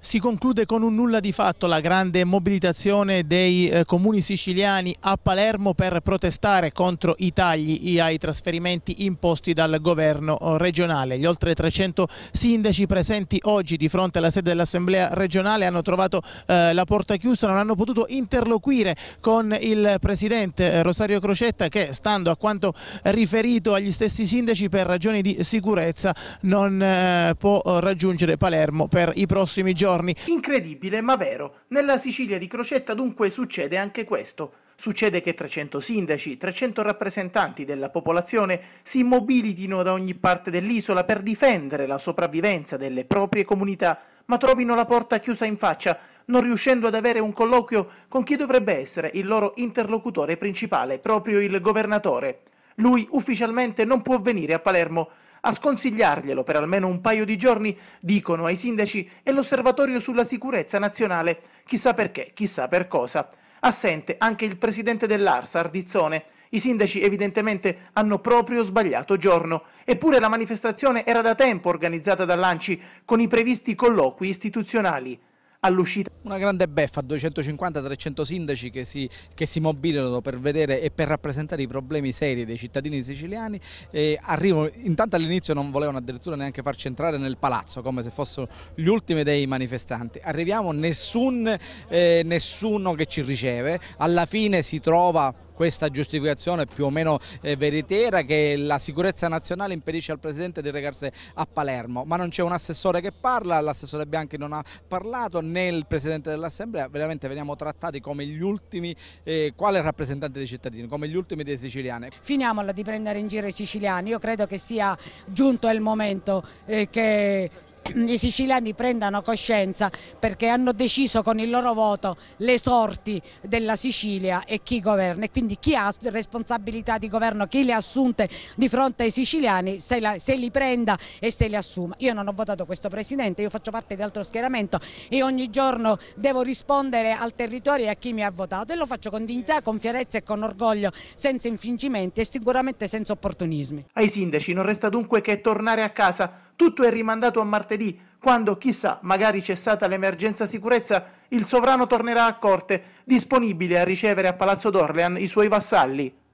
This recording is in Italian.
Si conclude con un nulla di fatto la grande mobilitazione dei eh, comuni siciliani a Palermo per protestare contro i tagli ai trasferimenti imposti dal governo eh, regionale. Gli oltre 300 sindaci presenti oggi di fronte alla sede dell'Assemblea regionale hanno trovato eh, la porta chiusa, non hanno potuto interloquire con il presidente eh, Rosario Crocetta che, stando a quanto riferito agli stessi sindaci, per ragioni di sicurezza non eh, può eh, raggiungere Palermo per i prossimi giorni giorni. Incredibile ma vero, nella Sicilia di Crocetta dunque succede anche questo. Succede che 300 sindaci, 300 rappresentanti della popolazione si mobilitino da ogni parte dell'isola per difendere la sopravvivenza delle proprie comunità, ma trovino la porta chiusa in faccia, non riuscendo ad avere un colloquio con chi dovrebbe essere il loro interlocutore principale, proprio il governatore. Lui ufficialmente non può venire a Palermo, a sconsigliarglielo per almeno un paio di giorni, dicono ai sindaci, è l'osservatorio sulla sicurezza nazionale, chissà perché, chissà per cosa. Assente anche il presidente dell'Arsa, Ardizzone. I sindaci evidentemente hanno proprio sbagliato giorno, eppure la manifestazione era da tempo organizzata dall'Anci con i previsti colloqui istituzionali all'uscita. Una grande beffa, 250-300 sindaci che si, che si, mobilitano per vedere e per rappresentare i problemi seri dei cittadini siciliani. E arrivano, intanto all'inizio non volevano addirittura neanche farci entrare nel palazzo, come se fossero gli ultimi dei manifestanti. Arriviamo, nessun, eh, nessuno che ci riceve, alla fine si trova questa giustificazione più o meno eh, veritiera che la sicurezza nazionale impedisce al Presidente di recarsi a Palermo, ma non c'è un assessore che parla, l'assessore Bianchi non ha parlato, né il Presidente dell'Assemblea, veramente veniamo trattati come gli ultimi, eh, quale rappresentante dei cittadini, come gli ultimi dei siciliani. Finiamola di prendere in giro i siciliani, io credo che sia giunto il momento eh, che i siciliani prendano coscienza perché hanno deciso con il loro voto le sorti della Sicilia e chi governa e quindi chi ha responsabilità di governo, chi le ha assunte di fronte ai siciliani se, la, se li prenda e se li assuma. Io non ho votato questo Presidente, io faccio parte di altro schieramento e ogni giorno devo rispondere al territorio e a chi mi ha votato e lo faccio con dignità, con fierezza e con orgoglio, senza infingimenti e sicuramente senza opportunismi. Ai sindaci non resta dunque che tornare a casa tutto è rimandato a martedì, quando, chissà, magari cessata l'emergenza sicurezza, il sovrano tornerà a corte, disponibile a ricevere a Palazzo d'Orlean i suoi vassalli.